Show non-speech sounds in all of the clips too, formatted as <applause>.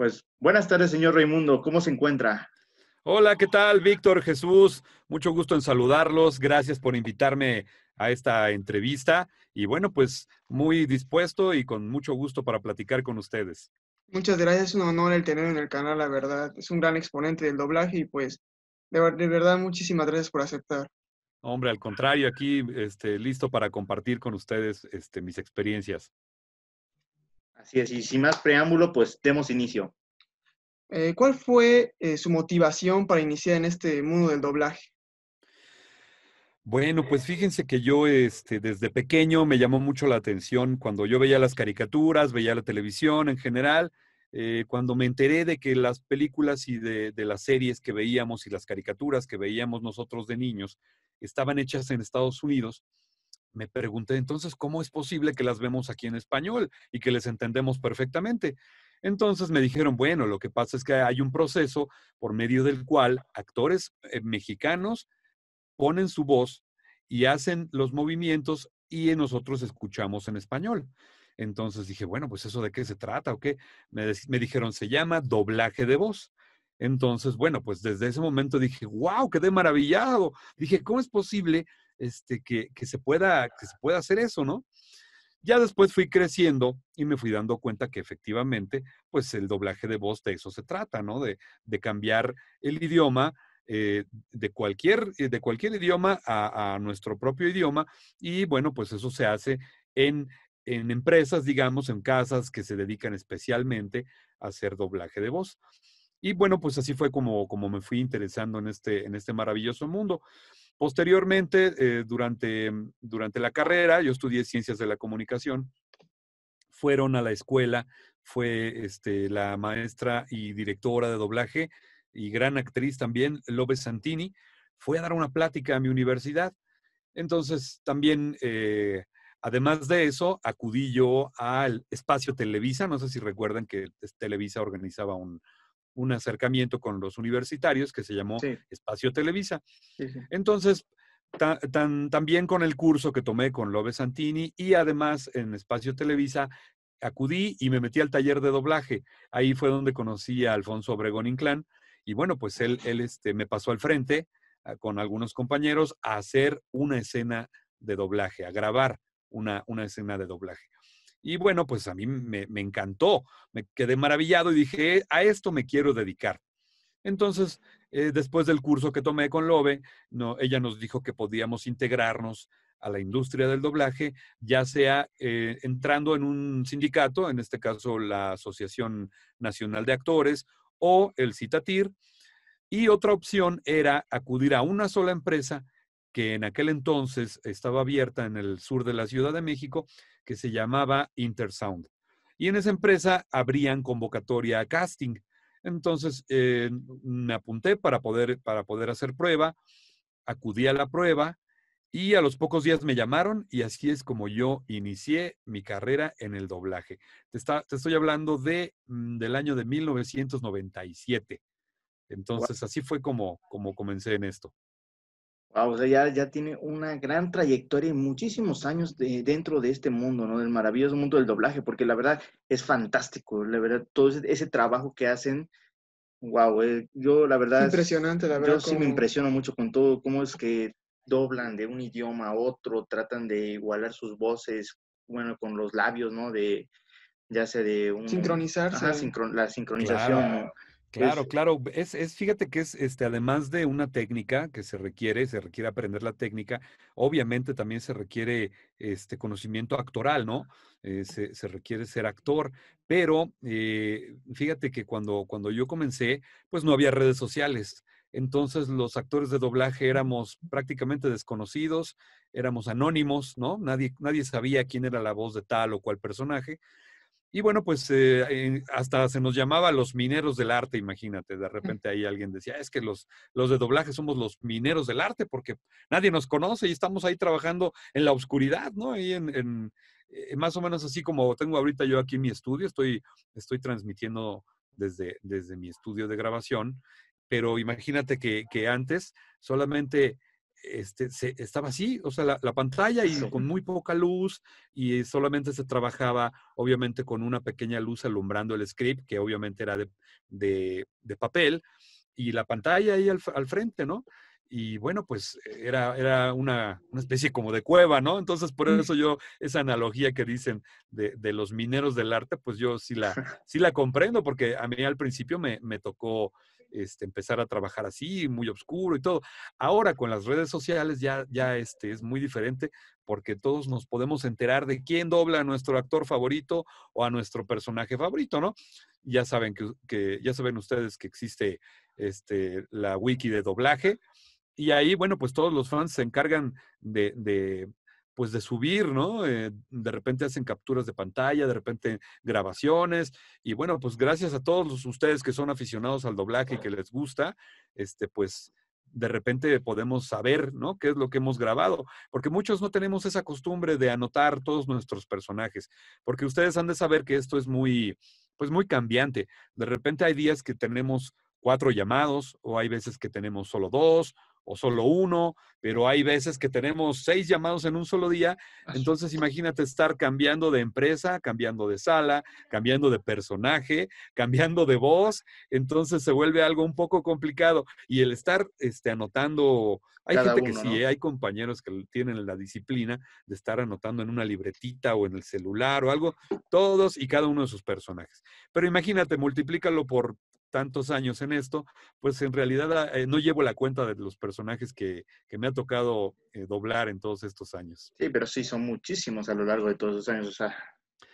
Pues buenas tardes, señor Raimundo. ¿Cómo se encuentra? Hola, ¿qué tal, Víctor Jesús? Mucho gusto en saludarlos. Gracias por invitarme a esta entrevista. Y bueno, pues muy dispuesto y con mucho gusto para platicar con ustedes. Muchas gracias, es un honor el tener en el canal, la verdad. Es un gran exponente del doblaje y pues de, verdad muchísimas gracias por aceptar. Hombre, al contrario, aquí este, listo para compartir con ustedes este, mis experiencias. Así es, y sin más preámbulo, pues demos inicio. Eh, ¿Cuál fue eh, su motivación para iniciar en este mundo del doblaje? Bueno, pues fíjense que yo este, desde pequeño me llamó mucho la atención cuando yo veía las caricaturas, veía la televisión en general, eh, cuando me enteré de que las películas y de, las series que veíamos y las caricaturas que veíamos nosotros de niños estaban hechas en Estados Unidos, me pregunté entonces cómo es posible que las vemos aquí en español y que les entendemos perfectamente. Entonces me dijeron, bueno, lo que pasa es que hay un proceso por medio del cual actores eh, mexicanos ponen su voz y hacen los movimientos y nosotros escuchamos en español. Entonces dije, bueno, pues eso de qué se trata o qué. Me, me dijeron, se llama doblaje de voz. Entonces, bueno, pues desde ese momento dije, wow, quedé maravillado. Dije, ¿cómo es posible este, que, se pueda, que se pueda hacer eso, ¿no? Ya después fui creciendo y me fui dando cuenta que efectivamente, pues el doblaje de voz de eso se trata, ¿no? De, cambiar el idioma eh, de, cualquier, eh, de cualquier idioma a, a, nuestro propio idioma y bueno, pues eso se hace en, en empresas, digamos, en casas que se dedican especialmente a hacer doblaje de voz. Y bueno, pues así fue como, como me fui interesando en este, en este maravilloso mundo. Posteriormente, eh, durante, mm, durante la carrera, yo estudié ciencias de la comunicación, fueron a la escuela, fue este, la maestra y directora de doblaje y gran actriz también, López Santini, fue a dar una plática a mi universidad. Entonces, también, eh, además de eso, acudí yo al espacio Televisa, no sé si recuerdan que este, Televisa organizaba un, un acercamiento con los universitarios que se llamó Espacio Televisa. Entonces, también con el curso que tomé con Lobe Santini y además en Espacio Televisa acudí y me metí al taller de doblaje. Ahí fue donde conocí a Alfonso Obregón Inclán y bueno, pues él, este, me pasó al frente ah, con algunos compañeros a hacer una escena de doblaje, a grabar una escena de doblaje. Y bueno, pues a mí me, encantó, me quedé maravillado y dije, a esto me quiero dedicar. Entonces, eh, después del curso que tomé con Lobe, no, ella nos dijo que podíamos integrarnos a la industria del doblaje, ya sea eh, entrando en un sindicato, en este caso la Asociación Nacional de Actores o el CITATIR, y otra opción era acudir a una sola empresa que en aquel entonces estaba abierta en el sur de la Ciudad de México, que se llamaba Intersound. Y en esa empresa abrían convocatoria a casting. Entonces eh, me apunté para poder, para poder hacer prueba, acudí a la prueba y a los pocos días me llamaron y así es como yo inicié mi carrera en el doblaje. Te, te estoy hablando de, mm, del año de 1997. Entonces así fue como, como comencé en esto. Wow, o sea, ya, ya, tiene una gran trayectoria y muchísimos años de, dentro de este mundo, ¿no? Del maravilloso mundo del doblaje, porque la verdad es fantástico, la verdad, todo ese, trabajo que hacen, wow, yo la verdad... Impresionante, la verdad. Yo sí me impresiono mucho con todo, cómo es que doblan de un idioma a otro, tratan de igualar sus voces, bueno, con los labios, ¿no? De, ya sea de un... Sincronizarse. la sincronización, ¿no? Claro, claro. Es, fíjate que es, este, además de una técnica que se requiere, se requiere aprender la técnica, obviamente también se requiere este conocimiento actoral, ¿no? Eh, se, requiere ser actor, pero eh, fíjate que cuando, cuando yo comencé, pues no había redes sociales. Entonces los actores de doblaje éramos prácticamente desconocidos, éramos anónimos, ¿no? Nadie, nadie sabía quién era la voz de tal o cual personaje. Y bueno, pues eh, hasta se nos llamaba los mineros del arte, imagínate. De mm. repente ahí alguien decía, es que los, los de doblaje somos los mineros del arte porque nadie nos conoce y estamos ahí trabajando en la oscuridad, ¿no? Y en, eh, más o menos así como tengo ahorita yo aquí en mi estudio, estoy, estoy transmitiendo desde, desde mi estudio de grabación, pero imagínate que, que antes solamente este, estaba así, o sea, la, pantalla y con muy poca luz y solamente se trabajaba, obviamente, con una pequeña luz alumbrando el script, que obviamente era de, papel, y la pantalla ahí al, frente, ¿no? Y bueno, pues era, era una, especie como de cueva, ¿no? Entonces, por mm. eso yo, esa analogía que dicen de, los mineros del arte, pues yo sí la, <laughs> sí la comprendo, porque a mí al principio me, me tocó este, empezar a trabajar así, muy oscuro y todo. Ahora con las redes sociales ya, ya este, es muy diferente porque todos nos podemos enterar de quién dobla a nuestro actor favorito o a nuestro personaje favorito, ¿no? Ya saben, que, ya saben ustedes que existe este, la wiki de doblaje y ahí, bueno, pues todos los fans se encargan de, pues de subir, ¿no? Eh, de repente hacen capturas de pantalla, de repente grabaciones y bueno, pues gracias a todos ustedes que son aficionados al doblaje y que les gusta, este pues de repente podemos saber, ¿no? ¿Qué es lo que hemos grabado? Porque muchos no tenemos esa costumbre de anotar todos nuestros personajes, porque ustedes han de saber que esto es muy, pues muy cambiante. De repente hay días que tenemos cuatro llamados o hay veces que tenemos solo dos o solo uno, pero hay veces que tenemos seis llamados en un solo día. Entonces imagínate estar cambiando de empresa, cambiando de sala, cambiando de personaje, cambiando de voz. Entonces se vuelve algo un poco complicado. Y el estar este, anotando, hay gente que sí, hay compañeros que tienen la disciplina de estar anotando en una libretita o en el celular o algo, todos y cada uno de sus personajes. Pero imagínate, multiplícalo por tantos años en esto, pues en realidad ah, eh, no llevo la cuenta de los personajes que, me ha tocado eh, doblar en todos estos años. Sí, pero sí, son muchísimos a lo largo de todos los años,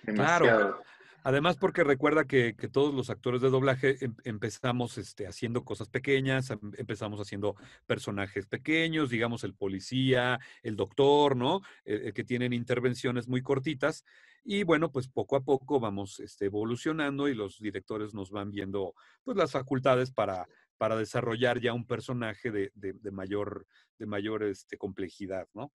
Claro. Además, porque recuerda que, todos los actores de doblaje em, empezamos este, haciendo cosas pequeñas, em, empezamos haciendo personajes pequeños, digamos el policía, el doctor, ¿no? E, que tienen intervenciones muy cortitas. Y bueno, pues poco a poco vamos este, evolucionando y los directores nos van viendo pues, las facultades para, para desarrollar ya un personaje de, mayor, de mayor este, complejidad, ¿no?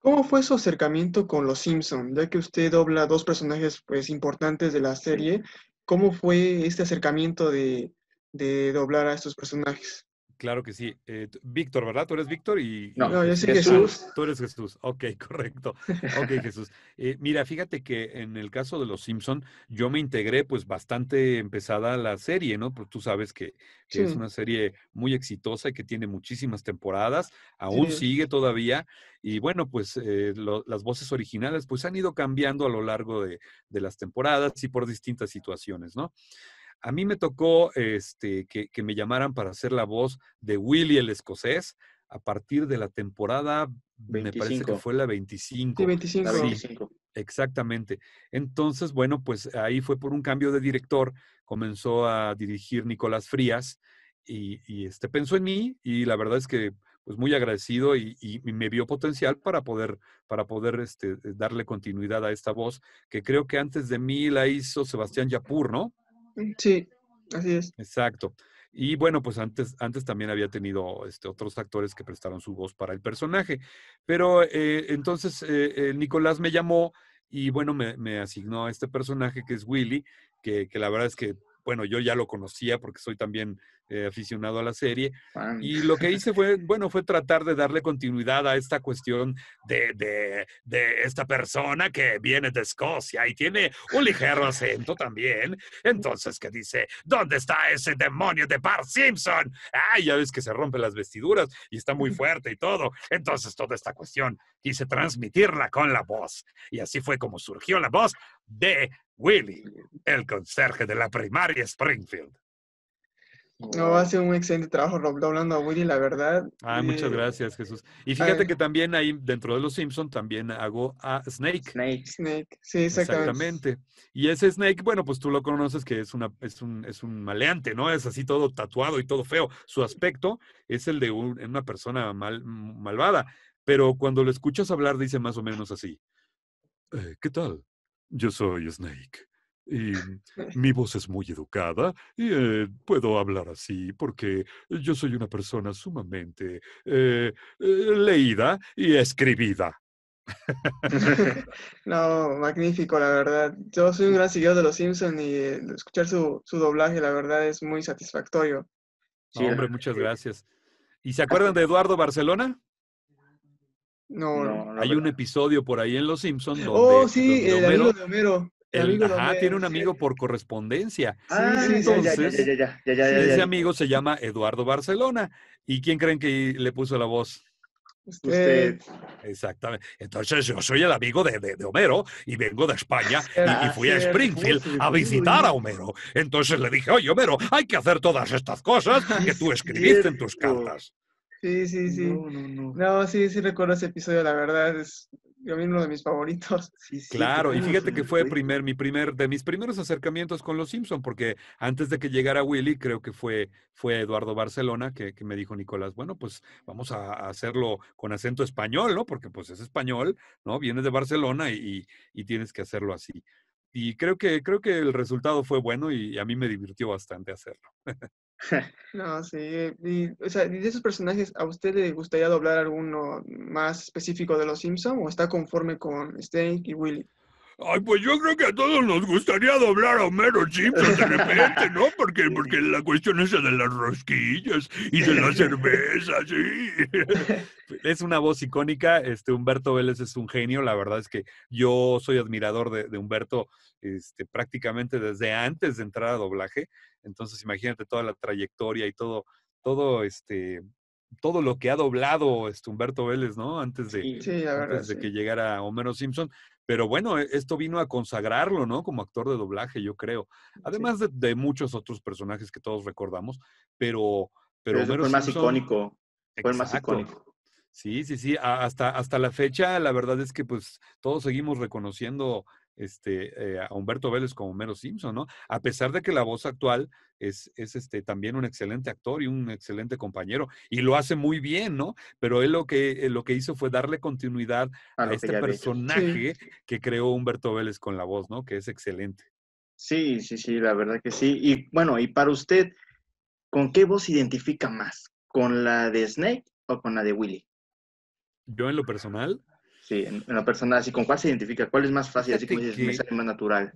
¿Cómo fue su acercamiento con Los Simpson? Ya que usted dobla dos personajes pues, importantes de la serie, ¿cómo fue este acercamiento de, de doblar a estos personajes? Claro que sí. Eh, Víctor, ¿verdad? Tú eres Víctor y... No, yo soy Jesús. tú eres Jesús. Ok, <laughs> correcto. Ok, Jesús. Eh, mira, fíjate que en el caso de Los Simpson, yo me integré pues bastante empezada la serie, ¿no? Porque tú sabes que, es una serie muy exitosa y que tiene muchísimas temporadas, aún sigue todavía. Y bueno, pues eh, las voces originales pues han ido cambiando a lo largo de, de las temporadas y por distintas situaciones, ¿no? A mí me tocó este, que, me llamaran para hacer la voz de Willy el escocés a partir de la temporada, me parece que fue la 25. Sí, 25. 25. exactamente. Entonces, bueno, pues ahí fue por un cambio de director, comenzó a dirigir Nicolás Frías y, este, pensó en mí y la verdad es que pues muy agradecido y, me vio potencial para poder, para poder este, darle continuidad a esta voz, que creo que antes de mí la hizo Sebastián Yapur, ¿no? Sí, así es. Exacto. Y bueno, pues antes, antes también había tenido este, otros actores que prestaron su voz para el personaje. Pero eh, entonces eh, eh, Nicolás me llamó y bueno, me, asignó a este personaje que es Willy, que la verdad es que bueno, yo ya lo conocía porque soy también eh, aficionado a la serie. Y lo que hice fue, <laughs> bueno, fue tratar de darle continuidad a esta cuestión de, esta persona que viene de Escocia y tiene un ligero acento también. Entonces, que dice, ¿dónde está ese demonio de Bart Simpson? Ah, ya ves que se rompe las vestiduras y está muy <laughs> fuerte y todo. Entonces, toda esta cuestión quise transmitirla con la voz. Y así fue como surgió la voz de Willy, el conserje de la primaria Springfield. No, sido un excelente trabajo Rob Hablando a Willy, la verdad. Ah, muchas eh, gracias, Jesús. Y fíjate que también ahí dentro de los Simpsons también hago a Snake. Snake. Snake, sí, exactamente. Y ese Snake, bueno, pues tú lo conoces que es es un, maleante, ¿no? Es así todo tatuado y todo feo. Su aspecto es el de una persona mal, malvada. Pero cuando lo escuchas hablar, dice más o menos así. Eh, ¿Qué tal? yo soy Snake. Y <laughs> mi voz es muy educada y eh, puedo hablar así porque yo soy una persona sumamente eh, eh, leída y escribida. <laughs> no, magnífico, la verdad. Yo soy un gran seguidor de Los Simpsons y escuchar su, su, doblaje, la verdad, es muy satisfactorio. <laughs> hombre, muchas gracias. ¿Y se acuerdan de Eduardo Barcelona? No, no, no Hay un episodio por ahí en Los Simpsons oh, donde. Oh, sí, el amigo de Homero. ajá, tiene un amigo por correspondencia. Ah, sí, sí, Ese amigo se llama Eduardo Barcelona. ¿Y quién creen que le puso la voz? Usted. Exactamente. Entonces yo soy el amigo de, Homero y vengo de España y, ah, fui a Springfield a visitar a Homero. Entonces le dije, oye Homero, hay que hacer todas estas cosas que tú <laughs> escribiste en tus cartas. Sí, sí, sí. No, sí, sí recuerdo ese episodio, la verdad, es yo uno de mis favoritos. <laughs> claro, y fíjate que fue primer, mi primer, de mis primeros acercamientos con los Simpson, porque antes de que llegara Willy, creo que fue, fue Eduardo Barcelona que, me dijo Nicolás, bueno, pues vamos a, hacerlo con acento español, ¿no? Porque pues es español, ¿no? Vienes de Barcelona y, y, tienes que hacerlo así. Y creo que, creo que el resultado fue bueno y a mí me divirtió bastante hacerlo. <laughs> <laughs> No, sí. Eh, y, o sea, de esos personajes, ¿a usted le gustaría doblar alguno más específico de los Simpson o está conforme con Steve y Willy? Ay, pues yo creo que a todos nos gustaría doblar a Homero Simpson de repente, ¿no? Porque, porque la cuestión esa de las rosquillas y de la cerveza, sí. Es una voz icónica. Este Humberto Vélez es un genio. La verdad es que yo soy admirador de, Humberto este, prácticamente desde antes de entrar a doblaje. Entonces, imagínate toda la trayectoria y todo, todo este, todo lo que ha doblado este Humberto Vélez, ¿no? Antes de, antes de que llegara Homero Simpson. Pero bueno, e, esto vino a consagrarlo, ¿no? Como actor de doblaje, yo creo. Además de, muchos otros personajes que todos recordamos, pero... Pero, fue el más icónico. Fue el más icónico. Sí, sí, sí. Hasta, hasta la fecha, la verdad es que pues todos seguimos reconociendo este, eh, a Humberto Vélez como Homero Simpson, ¿no? A pesar de que la voz actual es, es este, también un excelente actor y un excelente compañero, y lo hace muy bien, ¿no? Pero él lo que, eh, lo que hizo fue darle continuidad a, este personaje que creó Humberto Vélez con la voz, ¿no? Que es excelente. Sí, sí, sí, la verdad que sí. Y bueno, y para usted, ¿con qué voz identifica más? ¿Con la de Snake o con la de Willy? Yo en lo personal, Sí, en, la persona, así, ¿con cuál se identifica? ¿Cuál es más fácil? Así más natural.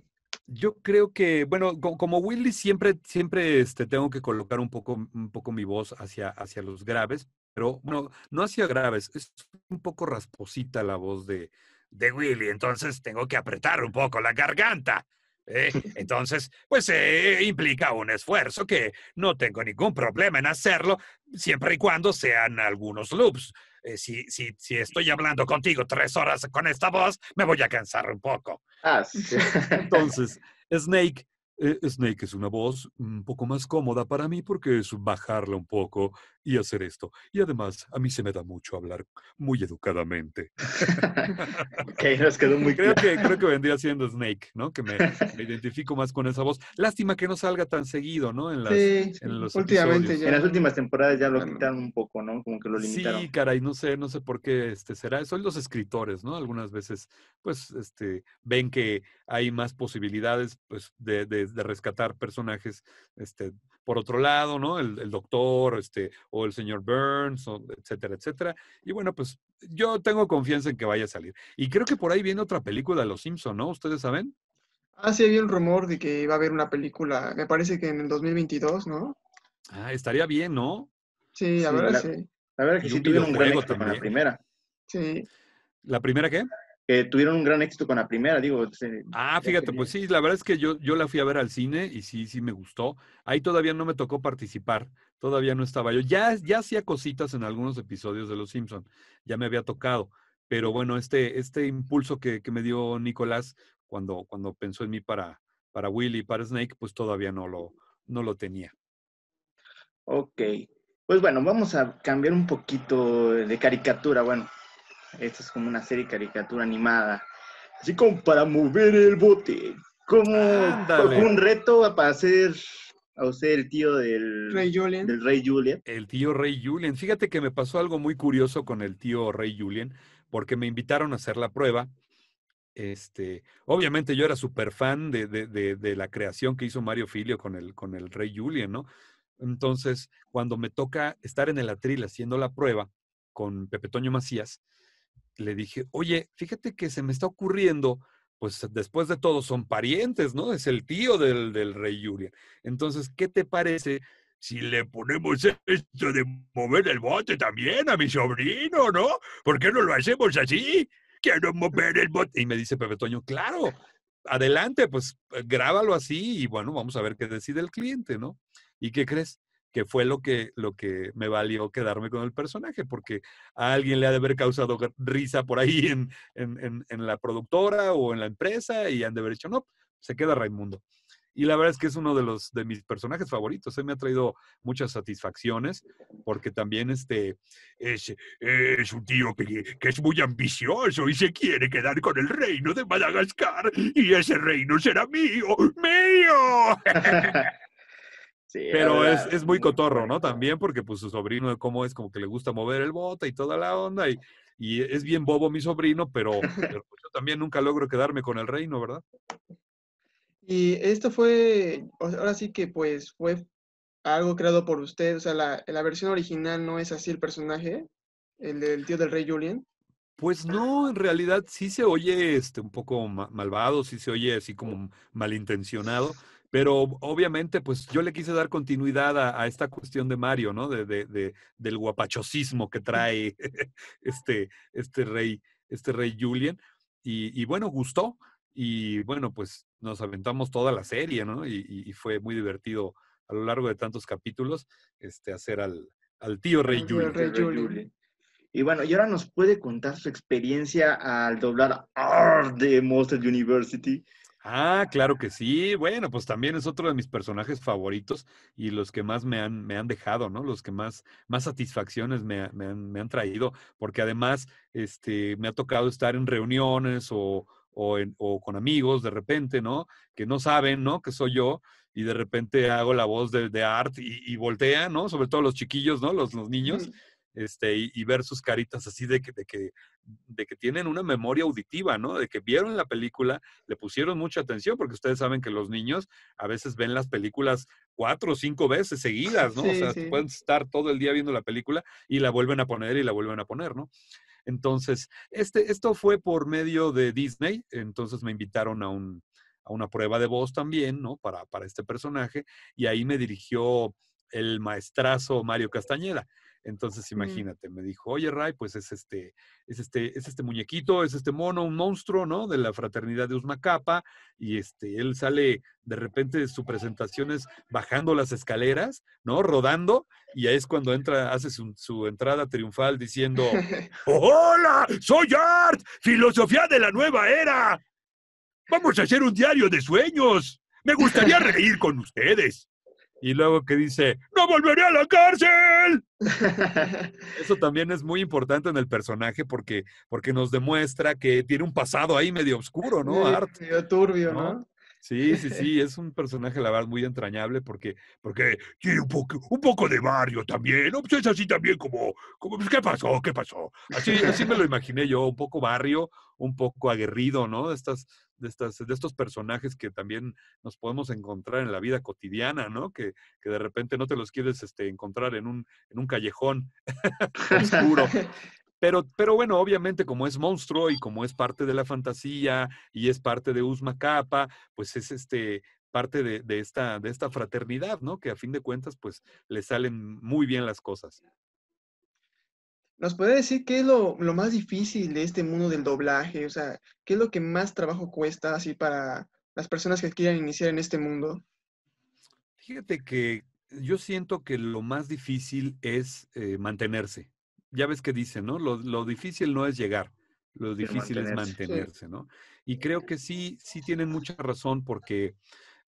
Yo creo que, bueno, como, Willy siempre, siempre este, tengo que colocar un poco, un poco mi voz hacia, hacia los graves, pero bueno, no hacia graves, es un poco rasposita la voz de, de Willy, entonces tengo que apretar un poco la garganta. ¿eh? <laughs> entonces, pues eh, implica un esfuerzo que no tengo ningún problema en hacerlo, siempre y cuando sean algunos loops. Eh, si, si, estoy hablando contigo tres horas con esta voz, me voy a cansar un poco. Ah, <laughs> Entonces, Snake eh, Snake es una voz un poco más cómoda para mí porque es bajarla un poco y hacer esto. Y además, a mí se me da mucho hablar muy educadamente. <laughs> <laughs> muy creo que, creo que vendría siendo Snake, ¿no? Que me, <laughs> identifico más con esa voz. Lástima que no salga tan seguido, ¿no? En las, últimamente En las últimas temporadas ya lo quitaron un poco, ¿no? Como que lo limitaron. Sí, caray, no sé, no sé por qué este será. Son los escritores, ¿no? Algunas veces, pues, este, ven que hay más posibilidades, pues, de de, rescatar personajes, este, por otro lado, ¿no? El, doctor, este, o el señor Burns, etcétera, etcétera. Y bueno, pues yo tengo confianza en que vaya a salir. Y creo que por ahí viene otra película de Los Simpson, ¿no? ¿Ustedes saben? Ah, sí, había un rumor de que iba a haber una película, me parece que en el 2022, ¿no? Ah, estaría bien, ¿no? Sí, a ver, si La ver, tuvieron un también. la primera. Sí. ¿La primera qué? que tuvieron un gran éxito con la primera, digo. ah, fíjate, pues sí, la verdad es que yo, yo la fui a ver al cine y sí, sí me gustó. Ahí todavía no me tocó participar, todavía no estaba yo. Ya, ya hacía cositas en algunos episodios de Los Simpson, ya me había tocado. Pero bueno, este, este impulso que, que me dio Nicolás cuando, cuando pensó en mí para, para Willy, para Snake, pues todavía no lo, no lo tenía. Ok. Pues bueno, vamos a cambiar un poquito de caricatura. Bueno, esto es como una serie caricatura animada. Así como para mover el bote. Como un reto para hacer a usted el tío del Rey Julian Del Rey El tío Rey Julian Fíjate que me pasó algo muy curioso con el tío Rey Julian porque me invitaron a hacer la prueba. Este, obviamente yo era súper fan de, de, de, la creación que hizo Mario Filio con el, con el Rey Julian ¿no? Entonces, cuando me toca estar en el atril haciendo la prueba con Pepe Toño Macías, le dije, oye, fíjate que se me está ocurriendo, pues después de todo son parientes, ¿no? Es el tío del, del rey Julian. Entonces, ¿qué te parece si le ponemos esto de mover el bote también a mi sobrino, ¿no? ¿Por qué no lo hacemos así? Quiero mover el bote. Y me dice Pepe Toño, claro, adelante, pues grábalo así y bueno, vamos a ver qué decide el cliente, ¿no? ¿Y qué crees? que fue lo que, lo que me valió quedarme con el personaje, porque a alguien le ha de haber causado risa por ahí <laughs> en, la productora o en la empresa y han de haber dicho, no, se queda Raimundo. Y la verdad es que es uno de, los, de mis personajes favoritos. Se me ha traído muchas satisfacciones porque también este, es, un tío que, que, es muy ambicioso y se quiere quedar con el reino de Madagascar y ese reino será mío, mío. <laughs> Pero es, muy cotorro, ¿no? También porque pues su sobrino, como es como que le gusta mover el bote y toda la onda y, y es bien bobo mi sobrino, pero, <laughs> pues, yo también nunca logro quedarme con el reino, ¿verdad? Y esto fue, ahora sí que pues fue algo creado por usted, o sea, la, la versión original no es así el personaje, el del tío del rey Julian. Pues no, en realidad sí se oye este, un poco malvado, sí se oye así como malintencionado, pero obviamente, pues yo le quise dar continuidad a, esta cuestión de Mario, ¿no? De, de, del guapachosismo que trae <laughs> este, este rey, este rey Julien. Y, bueno, gustó. Y bueno, pues nos aventamos toda la serie, ¿no? Y, fue muy divertido a lo largo de tantos capítulos este, hacer al, al tío Rey Julian Y bueno, y ahora nos puede contar su experiencia al doblar de Monster University. Ah, claro que sí. Bueno, pues también es otro de mis personajes favoritos y los que más me han, me han dejado, ¿no? Los que más, más satisfacciones me, han, traído, porque además este, me ha tocado estar en reuniones o, o, o, con amigos de repente, ¿no? Que no saben, ¿no? Que soy yo y de repente hago la voz de, Art y, y voltea, ¿no? Sobre todo los chiquillos, ¿no? Los, los niños. Este, y, ver sus caritas así de que, de, que, tienen una memoria auditiva, ¿no? De que vieron la película, le pusieron mucha atención, porque ustedes saben que los niños a veces ven las películas cuatro o cinco veces seguidas, ¿no? o sea, pueden estar todo el día viendo la película y la vuelven a poner y la vuelven a poner, ¿no? Entonces, este, esto fue por medio de Disney, entonces me invitaron a, una prueba de voz también, ¿no? Para, para este personaje, y ahí me dirigió el maestrazo Mario Castañeda. Entonces, mm. imagínate, me dijo, oye, Ray, pues es este, es este, es este muñequito, es este mono, un monstruo, ¿no? De la fraternidad de Usmacapa, y este, él sale de repente de sus presentaciones bajando las escaleras, ¿no? Rodando, y ahí es cuando entra, hace su, su entrada triunfal diciendo, <laughs> ¡Hola! ¡Soy Art! ¡Filosofía de la nueva era! ¡Vamos a hacer un diario de sueños! Me gustaría reír con ustedes y luego que dice, no volveré a la cárcel. <laughs> Eso también es muy importante en el personaje porque, porque nos demuestra que tiene un pasado ahí medio oscuro, ¿no? Art? Medio turbio, ¿no? Sí, sí, sí, es <laughs> un personaje, la verdad, muy entrañable porque, porque un poco, un poco de barrio también, ¿no? Pues es así también como, pues, ¿qué pasó? ¿Qué pasó? Así, así me lo imaginé yo, un poco barrio, un poco aguerrido, ¿no? De, estas, de, de estos personajes que también nos podemos encontrar en la vida cotidiana, ¿no? Que, que de repente no te los quieres este, encontrar en un, en un callejón <laughs> oscuro. Pero, pero bueno, obviamente como es monstruo y como es parte de la fantasía y es parte de Usma Kappa, pues es este parte de, esta, de esta fraternidad, ¿no? Que a fin de cuentas, pues le salen muy bien las cosas. ¿Nos puede decir qué es lo, más difícil de este mundo del doblaje? O sea, ¿qué es lo que más trabajo cuesta así para las personas que quieran iniciar en este mundo? Fíjate que yo siento que lo más difícil es eh, mantenerse ya ves que dicen, ¿no? Lo, difícil no es llegar, lo difícil es mantenerse, ¿no? Y creo que sí, sí tienen mucha razón porque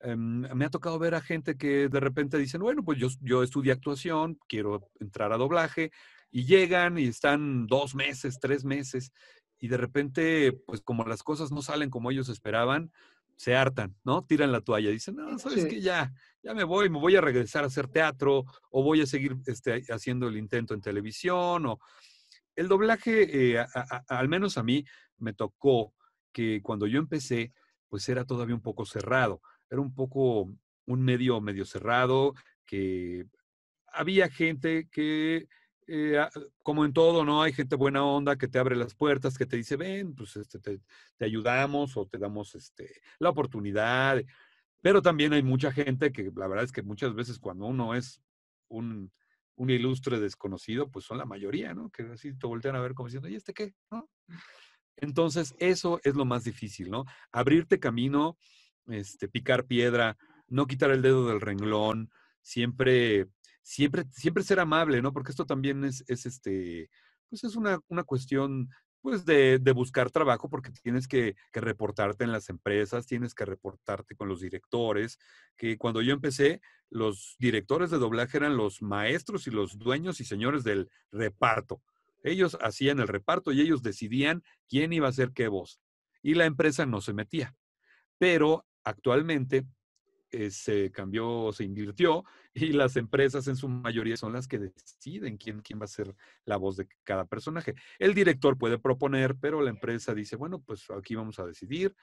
em, me ha tocado ver a gente que de repente dicen, bueno, pues yo, yo estudié actuación, quiero entrar a doblaje, y llegan y están dos meses, tres meses, y de repente, pues como las cosas no salen como ellos esperaban, se hartan, ¿no? Tiran la toalla, dicen, no, sabes que ya, ya me voy, me voy a regresar a hacer teatro o voy a seguir este, haciendo el intento en televisión. O... El doblaje, eh, al menos a mí, me tocó que cuando yo empecé, pues era todavía un poco cerrado, era un poco un medio medio cerrado, que había gente que, eh, como en todo, ¿no? Hay gente buena onda que te abre las puertas, que te dice, ven, pues este, te, ayudamos o te damos este, la oportunidad. Pero también hay mucha gente que la verdad es que muchas veces cuando uno es un, un ilustre desconocido, pues son la mayoría, ¿no? Que así te voltean a ver como diciendo, ¿y este qué? Entonces, eso es lo más difícil, ¿no? Abrirte camino, este, picar piedra, no quitar el dedo del renglón, siempre, siempre, siempre ser amable, ¿no? Porque esto también es, es este, pues es una, una cuestión pues de, buscar trabajo porque tienes que, que, reportarte en las empresas, tienes que reportarte con los directores, que cuando yo empecé, los directores de doblaje eran los maestros y los dueños y señores del reparto. Ellos hacían el reparto y ellos decidían quién iba a ser qué voz. Y la empresa no se metía. Pero actualmente eh, se cambió, o se invirtió y las empresas en su mayoría son las que deciden quién, quién va a ser la voz de cada personaje. El director puede proponer, pero la empresa dice, bueno, pues aquí vamos a decidir.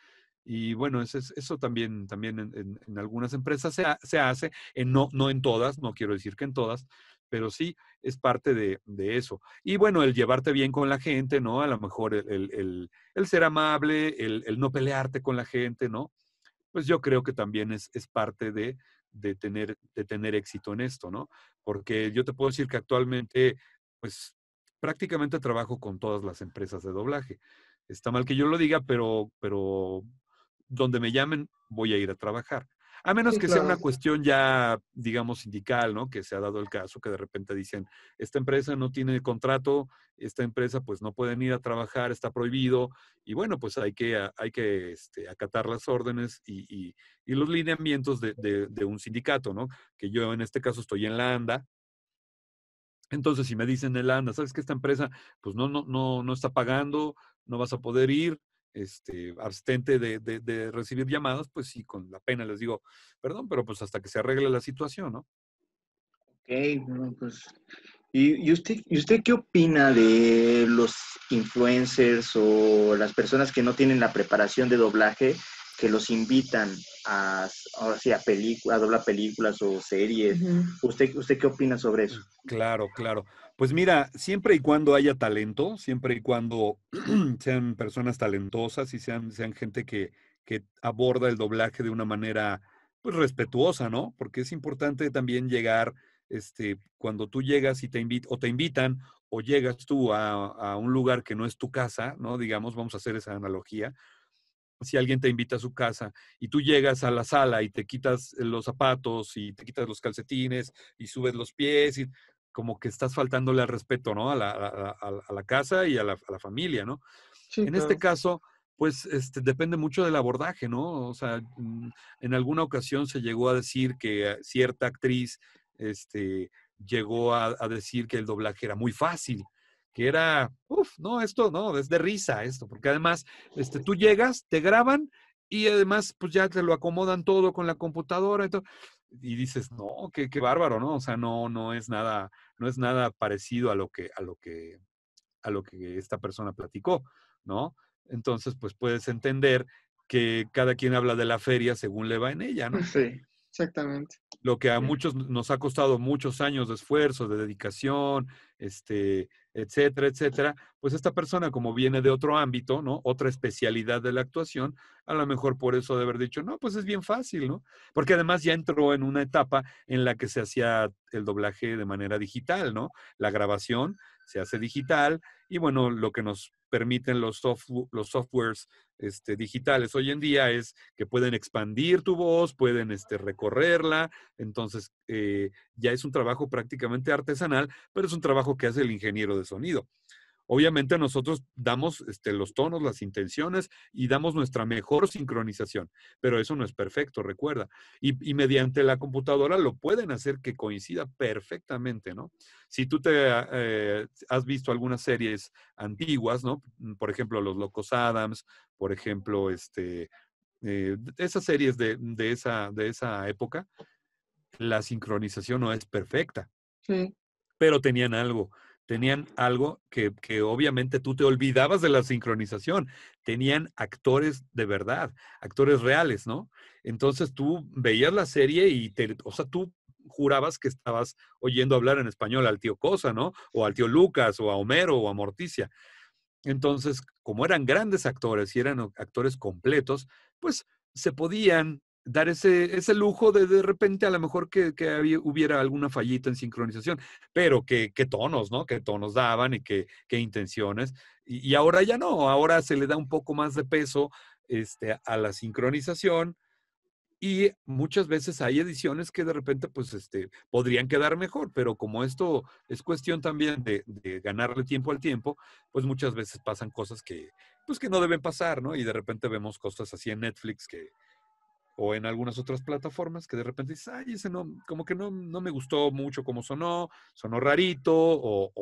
Y bueno, eso, eso también, también en, algunas empresas se, hace, en no, no en todas, no quiero decir que en todas, pero sí es parte de, eso. Y bueno, el llevarte bien con la gente, ¿no? A lo mejor el ser amable, el, no pelearte con la gente, ¿no? pues yo creo que también es, parte de, de, tener, de tener éxito en esto, ¿no? Porque yo te puedo decir que actualmente, pues prácticamente trabajo con todas las empresas de doblaje. Está mal que yo lo diga, pero, pero donde me llamen voy a ir a trabajar. A menos que sea una cuestión ya, digamos, sindical, ¿no? Que se ha dado el caso, que de repente dicen, esta empresa no tiene contrato, esta empresa pues no pueden ir a trabajar, está prohibido, y bueno, pues hay que, hay que este, acatar las órdenes y, los lineamientos de, un sindicato, ¿no? Que yo en este caso estoy en la ANDA. Entonces, si me dicen en la ANDA, ¿sabes que esta empresa pues no, no, no, no está pagando, no vas a poder ir, este, abstente de, recibir llamadas, pues sí, con la pena les digo, perdón, pero pues hasta que se arregle la situación, ¿no? Ok, bueno, pues. ¿Y, usted, ¿Y usted qué opina de los influencers o las personas que no tienen la preparación de doblaje que los invitan a, ahora a, doblar películas o series. ¿Usted, ¿Usted qué opina sobre eso? Claro, claro. Pues mira, siempre y cuando haya talento, siempre y cuando <clears throat> sean personas talentosas y sean, sean gente que, que aborda el doblaje de una manera pues, respetuosa, ¿no? Porque es importante también llegar, este, cuando tú llegas y te invitan, o te invitan, o llegas tú a, a, un lugar que no es tu casa, ¿no? Digamos, vamos a hacer esa analogía, si alguien te invita a su casa y tú llegas a la sala y te quitas los zapatos y te quitas los calcetines y subes los pies, y como que estás faltándole al respeto, ¿no? A la, la casa y a la, familia, ¿no? en este caso, pues este, depende mucho del abordaje, ¿no? O sea, mm, en alguna ocasión se llegó a decir que eh, cierta actriz este, llegó a, a decir que el doblaje era muy fácil que era, uff, no, esto no, es de risa esto, porque además este, tú llegas, te graban y además pues ya te lo acomodan todo con la computadora y Y dices, no, qué, qué bárbaro, ¿no? O sea, no, no es nada, no es nada parecido a lo que, a lo que, a lo que esta persona platicó, ¿no? Entonces, pues puedes entender que cada quien habla de la feria según le va en ella, ¿no? Sí, exactamente. Lo que a muchos nos ha costado muchos años de esfuerzo, de dedicación, este, etcétera, etcétera, pues esta persona como viene de otro ámbito, ¿no? Otra especialidad de la actuación, a lo mejor por eso de haber dicho, no, pues es bien fácil, ¿no? Porque además ya entró en una etapa en la que se hacía el doblaje de manera digital, ¿no? La grabación se hace digital y bueno, lo que nos permiten los, los softwares este, digitales hoy en día es que pueden expandir tu voz, pueden este, recorrerla, entonces eh, ya es un trabajo prácticamente artesanal, pero es un trabajo que hace el ingeniero de sonido. Obviamente nosotros damos este, los tonos, las intenciones y damos nuestra mejor sincronización, pero eso no es perfecto, recuerda. Y, mediante la computadora lo pueden hacer que coincida perfectamente, ¿no? Si tú te ah, eh, has visto algunas series antiguas, ¿no? Mm, por ejemplo, Los Locos Adams, por ejemplo, este, eh, esas series de, esa, de esa época, la sincronización no es perfecta. Pero tenían algo tenían algo que, obviamente tú te olvidabas de la sincronización. Tenían actores de verdad, actores reales, ¿no? Entonces tú veías la serie y te, o sea, tú jurabas que estabas oyendo hablar en español al tío Cosa, ¿no? O al tío Lucas, o a Homero, o a Morticia. Entonces, como eran grandes actores y eran actores completos, pues se podían dar ese, ese lujo de de repente a lo mejor que, hubiera alguna fallita en sincronización, pero qué que tonos, ¿no? que tonos daban y qué, intenciones. Y, ahora ya no, ahora se le da un poco más de peso este, a la sincronización y muchas veces hay ediciones que de repente pues este, podrían quedar mejor, pero como esto es cuestión también de, de ganarle tiempo al tiempo, pues muchas veces pasan cosas que, pues que no deben pasar, ¿no? Y de repente vemos cosas así en Netflix que, o en algunas otras plataformas que de repente dices, ay, ese no, como que no, me gustó mucho cómo sonó, sonó rarito o,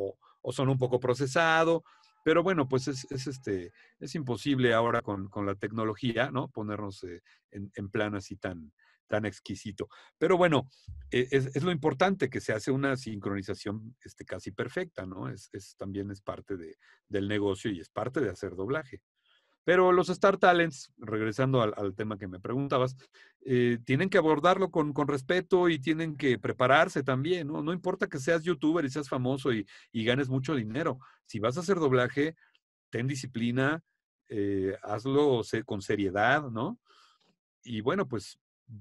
o, sonó un poco procesado. Pero bueno, pues es, este, es imposible ahora con, la tecnología, ¿no? Ponernos eh, en, en, plan así tan, tan exquisito. Pero bueno, e, es, lo importante que se hace una sincronización este, casi perfecta, ¿no? Es, también es parte del negocio y es parte de hacer doblaje. Pero los Star Talents, regresando al, tema que me preguntabas, eh, tienen que abordarlo con, respeto y tienen que prepararse también, ¿no? No importa que seas youtuber y seas famoso y, ganes mucho dinero. Si vas a hacer doblaje, ten disciplina, eh, hazlo con seriedad, ¿no? Y bueno, pues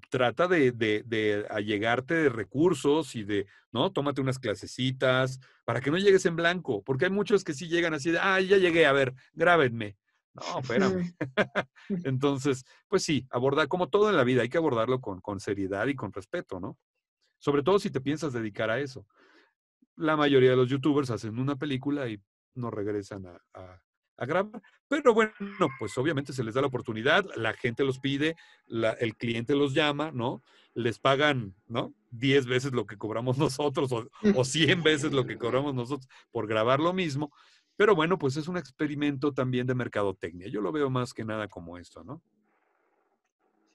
trata de, de, de, allegarte de recursos y de, ¿no? Tómate unas clasecitas para que no llegues en blanco, porque hay muchos que sí llegan así de, ah, ya llegué, a ver, grábenme. No, espérame. <laughs> <laughs> Entonces, pues sí, abordar como todo en la vida, hay que abordarlo con, con, seriedad y con respeto, ¿no? Sobre todo si te piensas dedicar a eso. La mayoría de los youtubers hacen una película y no regresan a, grabar. Pero bueno, pues obviamente se les da la oportunidad, la gente los pide, el cliente los llama, ¿no? Les pagan, ¿no? Diez veces lo que cobramos <laughs> nosotros o, cien veces lo que cobramos nosotros por grabar lo mismo. Pero bueno, pues es un experimento también de mercadotecnia. Yo lo veo más que nada como esto, ¿no?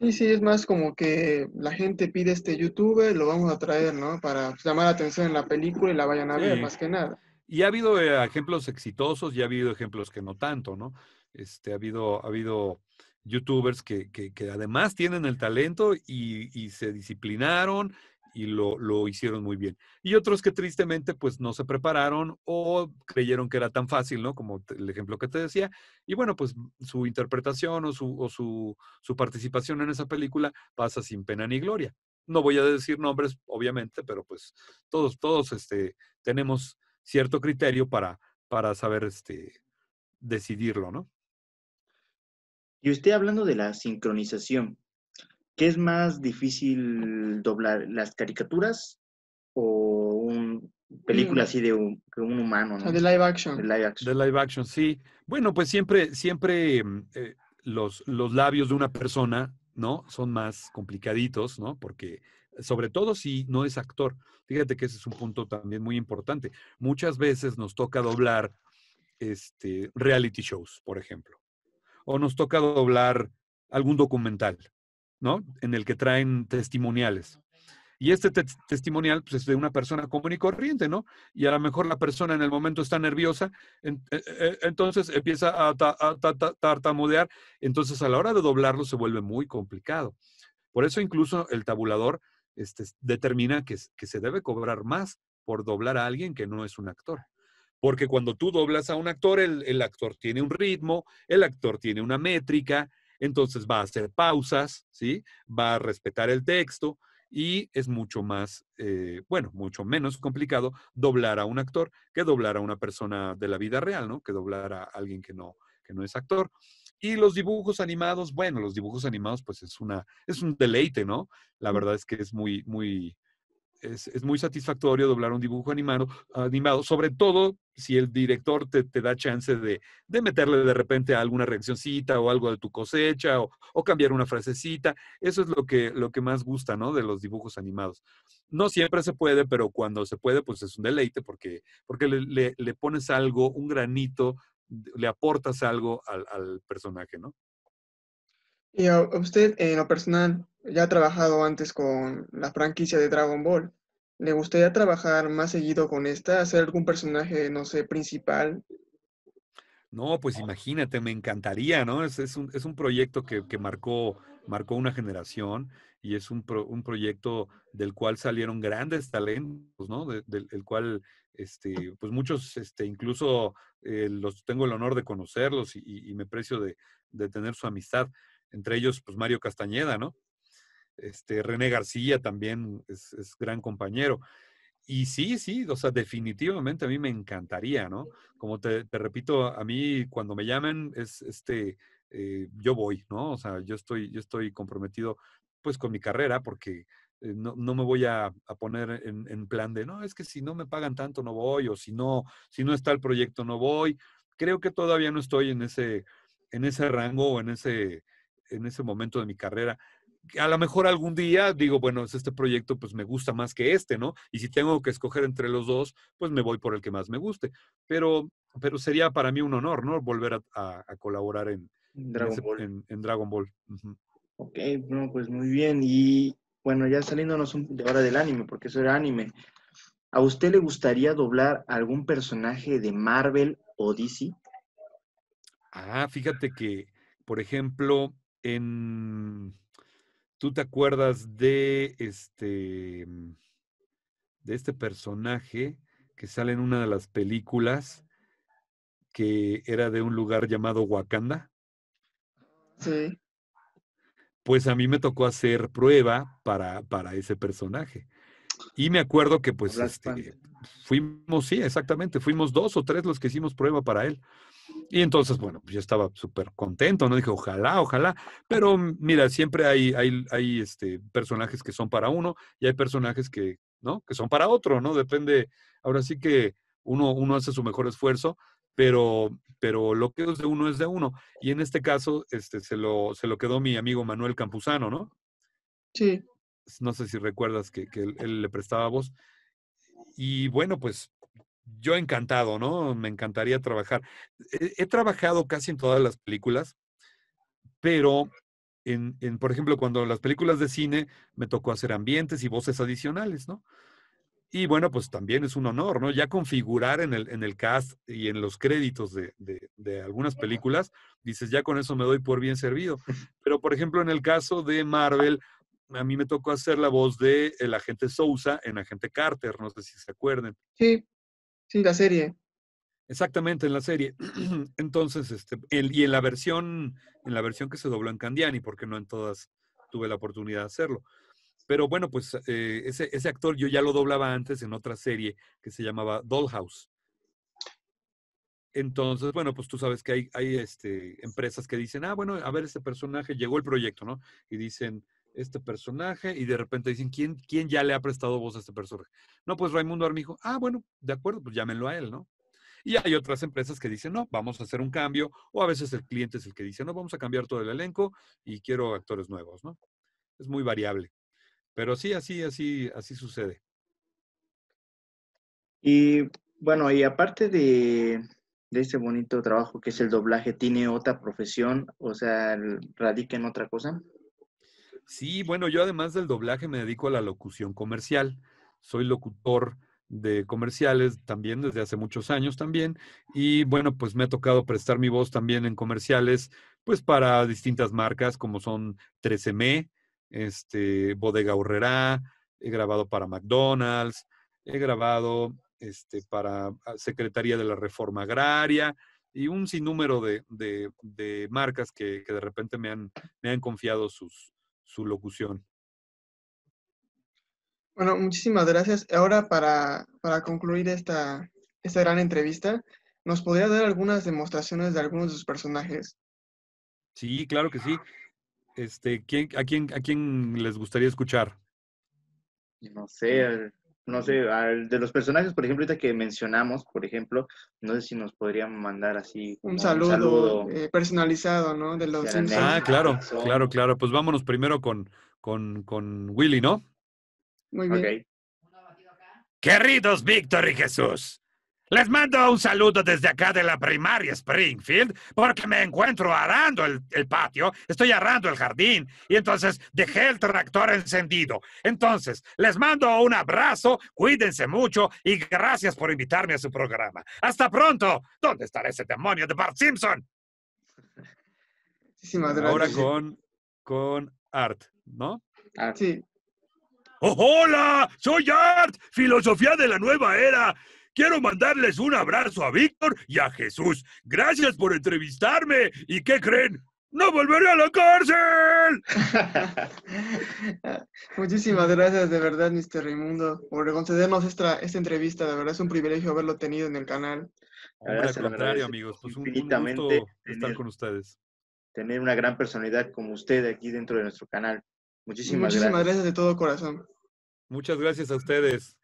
Sí, sí, es más como que la gente pide este youtuber, lo vamos a traer, ¿no? Para pues, llamar la atención en la película y la vayan a ver, más que nada. Y ha habido eh, ejemplos exitosos y ha habido ejemplos que no tanto, ¿no? Este, ha habido, ha habido youtubers que, que, además tienen el talento y, y, se disciplinaron y lo, hicieron muy bien. Y otros que tristemente pues no se prepararon o creyeron que era tan fácil, ¿no? Como el ejemplo que te decía. Y bueno, pues su interpretación o su, su, participación en esa película pasa sin pena ni gloria. No voy a decir nombres, obviamente, pero pues todos, todos este, tenemos cierto criterio para, para saber este, decidirlo, ¿no? Y usted hablando de la sincronización, ¿Qué es más difícil doblar, las caricaturas o un, película mm. así de un, humano, De live action. De live action. sí. Bueno, pues siempre, siempre mm, eh, los, los labios de una persona, ¿no? Son más complicaditos, ¿no? Porque, sobre todo si no es actor. Fíjate que ese es un punto también muy importante. Muchas veces nos toca doblar este, reality shows, por ejemplo. O nos toca doblar algún documental, ¿no? En el que traen testimoniales. Y este testimonial pues, es de una persona común y corriente, ¿no? Y a lo mejor la persona en el momento está nerviosa, e, e, e, entonces empieza a, tartamudear, entonces a la hora de doblarlo se vuelve muy complicado. Por eso incluso el tabulador este, determina que, que se debe cobrar más por doblar a alguien que no es un actor. Porque cuando tú doblas a un actor, el, el actor tiene un ritmo, el actor tiene una métrica, entonces va a hacer pausas, ¿sí? Va a respetar el texto y es mucho más, eh, bueno, mucho menos complicado doblar a un actor que doblar a una persona de la vida real, ¿no? Que doblar a alguien que no, que no es actor. Y los dibujos animados, bueno, los dibujos animados pues es una es un deleite, ¿no? La mm. verdad es que es muy muy es, muy satisfactorio doblar un dibujo animado, animado sobre todo si el director te, da chance de, meterle de repente alguna reaccioncita o algo de tu cosecha o, cambiar una frasecita. Eso es lo que, lo que más gusta, ¿no? De los dibujos animados. No siempre se puede, pero cuando se puede, pues es un deleite porque, porque le, le, pones algo, un granito, le aportas algo al personaje, ¿no? Y a usted, en lo personal, ya ha trabajado antes con la franquicia de Dragon Ball. ¿Le gustaría trabajar más seguido con esta? ¿Hacer algún personaje, no sé, principal? No, pues imagínate, me encantaría, ¿no? Es, un, proyecto que, marcó, marcó una generación y es un, un proyecto del cual salieron grandes talentos, ¿no? del, cual, este, pues muchos, este, incluso eh, los tengo el honor de conocerlos y, y, me precio de, de tener su amistad entre ellos pues Mario Castañeda, ¿no? Este, René García también es, gran compañero. Y sí, sí, o sea, definitivamente a mí me encantaría, ¿no? Como te, repito, a mí cuando me llamen es este, eh, yo voy, ¿no? O sea, yo estoy, yo estoy comprometido pues con mi carrera porque eh, no, me voy a, poner en, plan de, no, es que si no me pagan tanto no voy, o si no, si no está el proyecto no voy. Creo que todavía no estoy en ese, en ese rango o en ese, en ese momento de mi carrera. A lo mejor algún día digo, bueno, este proyecto pues me gusta más que este, ¿no? Y si tengo que escoger entre los dos, pues me voy por el que más me guste. Pero, pero sería para mí un honor, ¿no? Volver a, colaborar en Dragon Ball. Ok, pues muy bien. Y bueno, ya saliéndonos de ahora del anime, porque eso era anime. ¿A usted le gustaría doblar algún personaje de Marvel o DC? Ah, fíjate que, por ejemplo, en, ¿tú te acuerdas de este, mm, de este personaje que sale en una de las películas que era de un lugar llamado Wakanda? Sí. Pues a mí me tocó hacer prueba para, para ese personaje. Y me acuerdo que pues este, fuimos, sí, exactamente, fuimos dos o tres los que hicimos prueba para él. Y entonces, bueno, pues, yo estaba súper contento, ¿no? Dije, ojalá, ojalá. Pero mm, mira, siempre hay, hay, hay este, personajes que son para uno y hay personajes que, ¿no? Que son para otro, ¿no? Depende, ahora sí que uno, uno hace su mejor esfuerzo, pero, pero lo que es de uno es de uno. Y en este caso, este, se lo, se lo quedó mi amigo Manuel Campuzano, ¿no? Sí. No sé si recuerdas que, que él le prestaba voz. Y bueno, pues yo encantado, ¿no? Me encantaría trabajar. He, trabajado casi en todas las películas, pero en, en, por ejemplo, cuando las películas de cine me tocó hacer ambientes y voces adicionales, ¿no? Y bueno, pues también es un honor, ¿no? Ya configurar en el, en el cast y en los créditos de, de, algunas películas, dices, ya con eso me doy por bien servido. Pero, por ejemplo, en el caso de Marvel, a mí me tocó hacer la voz de el agente Sousa en Agente Carter, no sé si se acuerden. Sí. Sí, la serie. Exactamente, en la serie. <clears throat> Entonces, este, y en la versión, en la versión que se dobló en Candiani, porque no en todas tuve la oportunidad de hacerlo. Pero bueno, pues eh, ese, actor yo ya lo doblaba antes en otra serie que se llamaba Dollhouse. Entonces, bueno, pues tú sabes que hay, este, empresas que dicen, ah, bueno, a ver, ese personaje llegó el proyecto, ¿no? Y dicen, este personaje, y de repente dicen, ¿quién, ¿quién ya le ha prestado voz a este personaje? No, pues Raimundo Armijo, ah, bueno, de acuerdo, pues llámenlo a él, ¿no? Y hay otras empresas que dicen, no, vamos a hacer un cambio, o a veces el cliente es el que dice, no, vamos a cambiar todo el elenco y quiero actores nuevos, ¿no? Es muy variable. Pero sí, así, así, así sucede. Y bueno, y aparte de, de ese bonito trabajo que es el doblaje, ¿tiene otra profesión? O sea, ¿radica en otra cosa? Sí, bueno, yo además del doblaje me dedico a la locución comercial. Soy locutor de comerciales también desde hace muchos años también y bueno pues me ha tocado prestar mi voz también en comerciales pues para distintas marcas como son 13M, este Bodega Urrera, he grabado para McDonald's, he grabado este, para ah, Secretaría de la Reforma Agraria y un sinnúmero de, marcas que, que, de repente me han, me han confiado sus, su locución. Bueno, muchísimas gracias. Ahora para, para concluir esta, esta gran entrevista, ¿nos podría dar algunas demostraciones de algunos de sus personajes? Sí, claro que sí. Este, ¿quién, a, quién, ¿A quién les gustaría escuchar? No sé, no sé, de los personajes, por ejemplo, ahorita que mencionamos, por ejemplo, no sé si nos podrían mandar así un saludo, eh, personalizado, ¿no? De los ah, claro, claro, claro. Pues vámonos primero con, con, Willy, ¿no? Muy bien. Queridos Víctor y Jesús, les mando un saludo desde acá de la primaria Springfield, porque me encuentro arando el, patio, estoy arando el jardín, y entonces dejé el tractor encendido. Entonces, les mando un abrazo, cuídense mucho y gracias por invitarme a su programa. Hasta pronto. ¿Dónde estará ese demonio de Bart Simpson? Sí, Ahora con, con Art, ¿no? Sí. ¡Oh, ¡Hola! ¡Soy Art! ¡Filosofía de la nueva era! Quiero mandarles un abrazo a Víctor y a Jesús. Gracias por entrevistarme. ¿Y qué creen? ¡No volveré a la cárcel! <laughs> Muchísimas gracias, de verdad, Mr. Raimundo, por concedernos esta, esta entrevista. De verdad, es un privilegio haberlo tenido en el canal. Al contrario, amigos, pues un, estar con ustedes. Tener una gran personalidad como usted aquí dentro de nuestro canal. Muchísimas, gracias. Muchísimas gracias de todo corazón. Muchas gracias a ustedes.